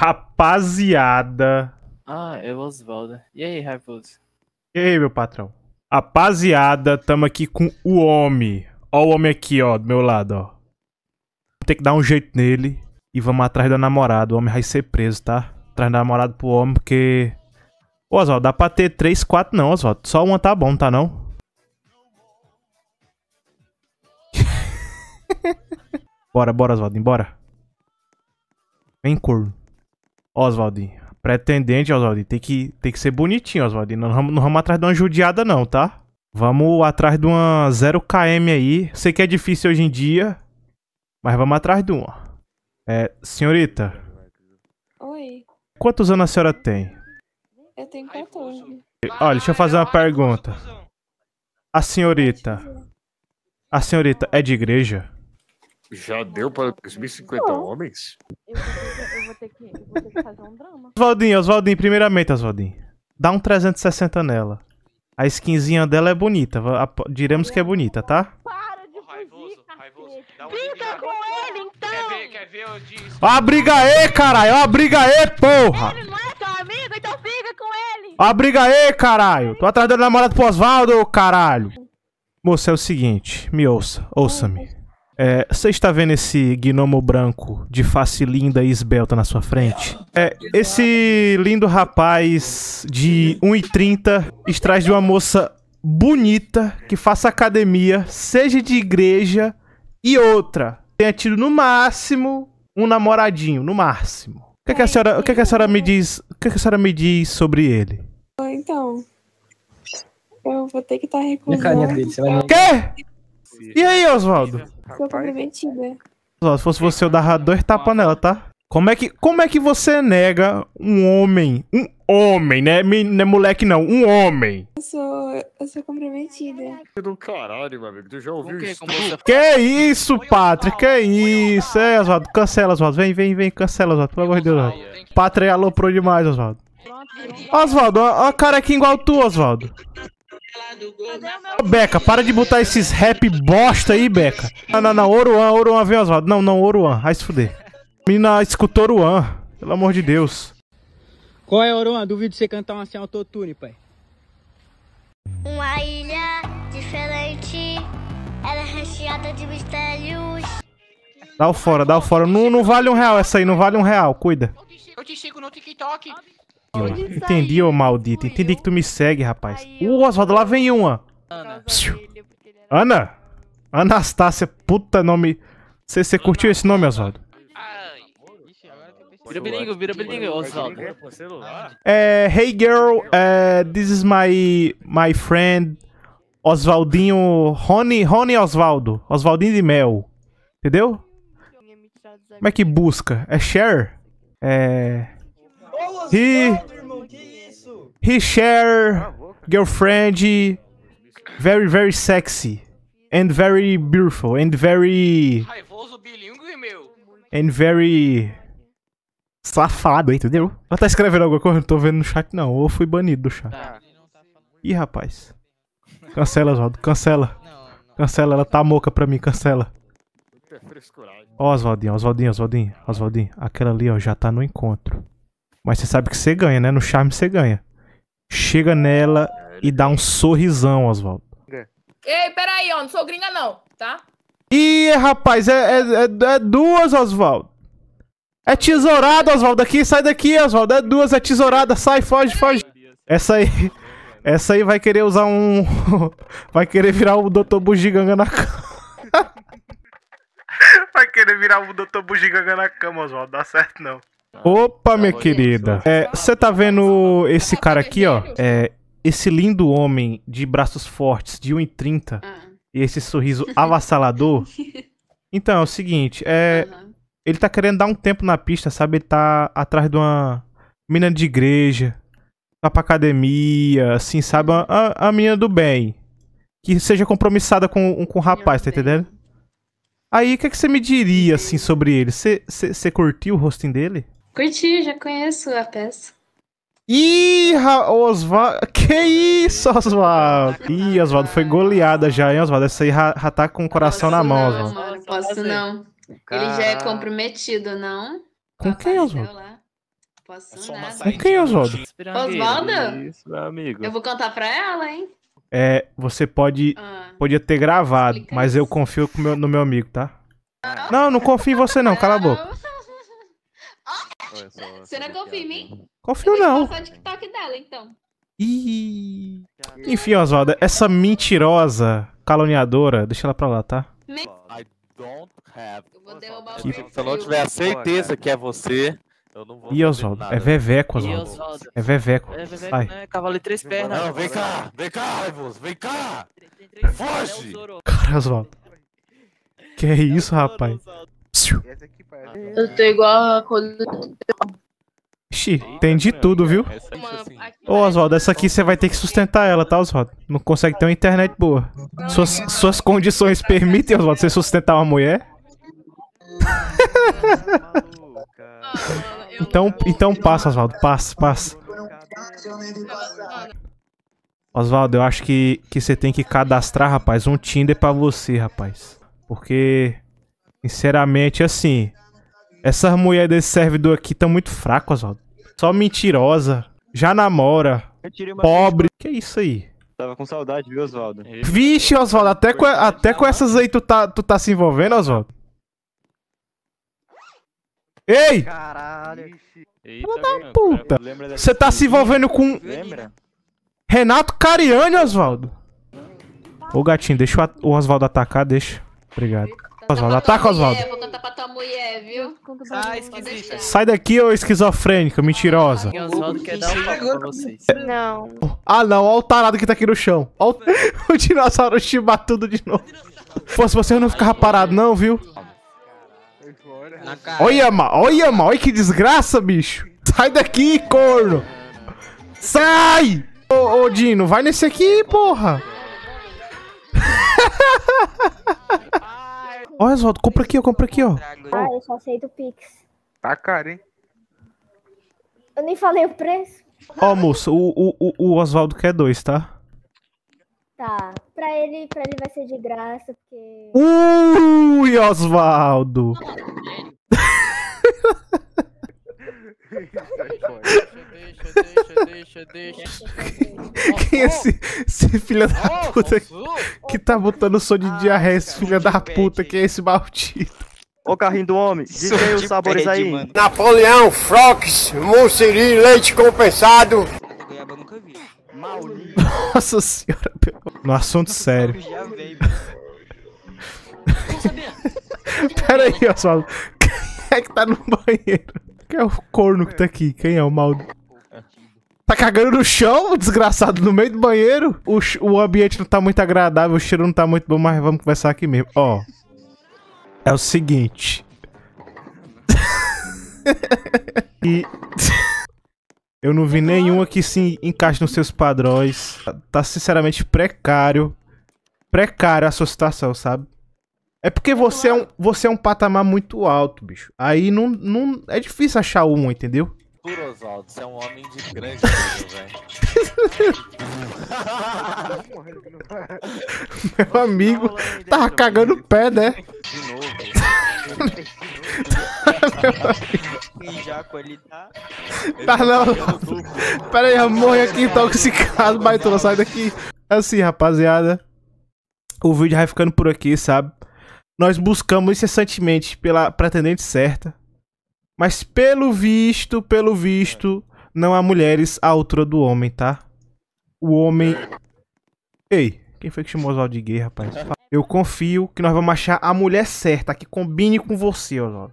Rapaziada. Ah, é o Oswaldo. E aí, Raivoso? E aí, meu patrão? Rapaziada, tamo aqui com o homem. Ó o homem aqui, ó, do meu lado, ó. Vou ter que dar um jeito nele e vamos atrás da namorada. O homem vai ser preso, tá? Atrás da namorada pro homem, porque... Ô, Oswaldo, dá pra ter três, quatro não, Oswaldo. Só uma tá bom, tá não? bora, bora, Oswaldo, embora. Vem, corno. Oswaldinho, pretendente, Oswaldinho, tem que, tem que ser bonitinho, Oswaldinho. Não, não vamos atrás de uma judiada, não, tá? Vamos atrás de uma 0KM aí. Sei que é difícil hoje em dia, mas vamos atrás de uma. É, senhorita. Oi. Quantos anos a senhora tem? Eu tenho 14. Olha, deixa eu fazer uma pergunta. A senhorita. A senhorita é de igreja? Já deu para 2.050 homens? Eu vou, ter, eu, vou ter que, eu vou ter que fazer um drama. Oswaldinho, Oswaldinho, primeiramente, Oswaldinho. Dá um 360 nela. A skinzinha dela é bonita. Diremos que é bonita, tá? Para de fugir, raivoso, Fica com ele, então! Quer ver, quer ver eu disse? briga aí, caralho! briga aí, porra! Ele não é teu amigo, então fica com ele! briga aí, caralho! Tô atrás do namorado pro Oswaldo, caralho! Moça, é o seguinte. Me ouça. Ouça-me. É, você está vendo esse gnomo branco de face linda e esbelta na sua frente? É, esse lindo rapaz de 1,30 extrai de uma moça bonita que faça academia, seja de igreja e outra. Tenha tido no máximo um namoradinho, no máximo. O que, é que a senhora, o que, é que a senhora me diz? O que, é que a senhora me diz sobre ele? Então, eu vou ter que estar tá recusando. Quê? E aí, Oswaldo? eu tô Se fosse você, eu dava dois tapas nela, tá? Como é, que, como é que você nega um homem? Um homem, né? Não é moleque, não. Um homem. Eu sou, eu sou comprometida. Do caralho, meu amigo. Tu já ouviu isso? Que isso, Pátria? Que isso? É, Oswaldo. Cancela, Oswaldo. Vem, vem, vem. Cancela, Oswaldo. Pelo amor de Deus, Oswaldo. Patrick aloprou demais, Oswaldo. Oswaldo, a cara aqui igual tu, Oswaldo do gol. Beca, para de botar esses rap bosta aí, Beca. Não, não, não, Oruan, Oruan, vem Oswaldo. Não, não, Oruan, vai se fuder. Menina escutou Oruan, pelo amor de Deus. Qual é, Oruan? Duvido de você cantar uma sem autotune, pai. Uma ilha diferente, ela é recheada de mistérios. Dá o fora, dá o fora. Não, não vale um real essa aí, não vale um real, cuida. Eu te sigo no TikTok. Entendi, ô maldito. Entendi que tu me segue, rapaz. Uh, Oswaldo, lá vem uma. Ana. Ana? Anastácia, puta nome. Você curtiu esse nome, Oswaldo? Vira bilingue, vira bilingue, Oswaldo. É, hey girl, uh, this is my, my friend Oswaldinho, Rony, Rony Oswaldo. Oswaldinho de Mel. Entendeu? Como é que busca? É share? É... He. He share girlfriend very very sexy and very beautiful and very and very safado, entendeu? Ela tá escrevendo alguma coisa? Não tô vendo no chat não, ou fui banido do chat. Tá. Ih, rapaz. Cancela, Oswaldo, cancela. Cancela, ela tá moca pra mim, cancela. Ó, Oswaldinho, Oswaldinho, Oswaldinho, Oswaldinho. Aquela ali, ó, já tá no encontro. Mas você sabe que você ganha, né? No charme você ganha. Chega nela e dá um sorrisão, Oswaldo. É. Ei, peraí, ó, não sou gringa não, tá? Ih, rapaz, é, é, é, é duas, Oswaldo. É tesourada, Oswaldo, aqui, sai daqui, Oswaldo. É duas, é tesourada, sai, foge, foge. Essa aí. Essa aí vai querer usar um. vai querer virar o Dr. Bugiganga na cama. vai querer virar o Dr. Bugiganga na cama, Oswaldo. Dá certo não. Opa, minha tá, querida. Você é, tá vendo esse cara aqui, ó? É, esse lindo homem de braços fortes, de 1,30 ah. e esse sorriso avassalador. Então, é o seguinte, é. Ele tá querendo dar um tempo na pista, sabe? Ele tá atrás de uma menina de igreja, tá pra academia, assim, sabe? Uhum. A, a menina do bem. Que seja compromissada com, com o rapaz, tá entendendo? Aí, o que, é que você me diria, assim, sobre ele? Você curtiu o rostinho dele? Curti, já conheço a peça. Ih, Oswaldo. Que isso, Oswaldo? Tá Ih, Oswaldo foi goleada já, hein, Oswaldo? Essa aí já, tá com o coração posso na mão, Oswaldo. Não, não posso não. Ele já é comprometido, não? Com tá quem, Oswaldo? Posso é nada. Com quem, Oswaldo? Né? Oswaldo? meu amigo. Eu vou contar pra ela, hein? É, você pode. Ah, podia ter gravado, mas eu confio no meu, no meu amigo, tá? Ah. Não, não confio em você, não, cala a boca essa, Você não confia em mim? Confio não. Vou TikTok dela, então. Ih. Enfim, Oswaldo, essa mentirosa, caluniadora, deixa ela pra lá, tá? I don't have. Eu vou derrubar o Se eu não tiver a certeza que é você, eu não vou. Ih, Oswaldo, é Veveco, Oswaldo. É Veveco. É Veveco, Ai. né? Cavalo de três pernas. Não, vem cá, vem cá, Raivos, vem cá! Foge! Cara, Oswaldo. Que é isso, rapaz? Eu tô igual a quando. Xi, tem de tudo, viu? Assim. Ô Oswaldo, essa aqui você vai ter que sustentar ela, tá, Oswaldo? Não consegue ter uma internet boa. Suas, suas condições permitem, Oswaldo, você sustentar uma mulher? então, então passa, Oswaldo, passa, passa. Oswaldo, eu acho que, que você tem que cadastrar, rapaz, um Tinder pra você, rapaz. Porque Sinceramente, assim. Essas mulheres desse servidor aqui estão muito fracas, Oswaldo. Só mentirosa. Já namora. Pobre. Que é isso aí? Tava com saudade, viu, Oswaldo? Vixe, Oswaldo, até, com, até com essas aí tu tá, tu tá se envolvendo, Oswaldo? Ei! Caralho. Filho da puta. Você tá se envolvendo com... Lembra? Renato Cariani, Oswaldo. Ô, gatinho, deixa o Oswaldo atacar, deixa. Obrigado. Tá Oswaldo, ataca Oswaldo. Vou pra tua mulher, viu? Ah, esquisita. Sai daqui, ô esquizofrênica, mentirosa. Ah, Oswaldo quer dar um vocês. Não. Ah, não, olha o tarado que tá aqui no chão. Olha o, o dinossauro chibar tudo de novo. Pô, se você não ficava parado não, viu? Olha, ma, olha, ma, olha que desgraça, bicho. Sai daqui, corno. Sai! Ô, ô Dino, vai nesse aqui, porra. Olha, Oswaldo, compra aqui, ó, compra aqui, ó. Ah, eu só aceito Pix. Tá caro, hein? Eu nem falei o preço. Ó, oh, moço, o, o, o Oswaldo quer dois, tá? Tá. Pra ele, pra ele vai ser de graça, porque. Ui, Oswaldo! deixa, deixa, deixa, Quem é esse, esse filho da puta que tá botando som de ah, diarreia, esse filho da puta? Quem é esse maldito? Ô carrinho do homem, diz aí os sabores aí. Napoleão, Frox, Mussiri, leite compensado. Nossa senhora, No assunto sério. Pera aí, Oswaldo. Quem é que tá no banheiro? Quem é o corno que tá aqui? Quem é o maldito? tá cagando no chão, desgraçado, no meio do banheiro. O, o ambiente não tá muito agradável, o cheiro não tá muito bom, mas vamos conversar aqui mesmo. Ó. É o seguinte. e. Eu não vi nenhuma que se encaixe nos seus padrões. Tá sinceramente precário. Precário a sua situação, sabe? É porque você é um, você é um patamar muito alto, bicho. Aí não, não. É difícil achar um, entendeu? cultura, Oswaldo. Você é um homem de grande velho. Meu amigo tava tá cagando o pé, né? De novo. E ele tá. Tá, tá não. Pera aí, eu aqui então com esse caso, baitola. Sai daqui. Assim, rapaziada. O vídeo vai ficando por aqui, sabe? Nós buscamos incessantemente pela pretendente certa mas pelo visto, pelo visto, não há mulheres à altura do homem, tá? O homem. Ei, quem foi que chamou Oswaldo de gay, rapaz? Eu confio que nós vamos achar a mulher certa, que combine com você, Oswaldo.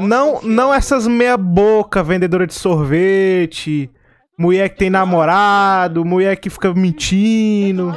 Não, não essas meia boca, vendedora de sorvete, mulher que tem namorado, mulher que fica mentindo.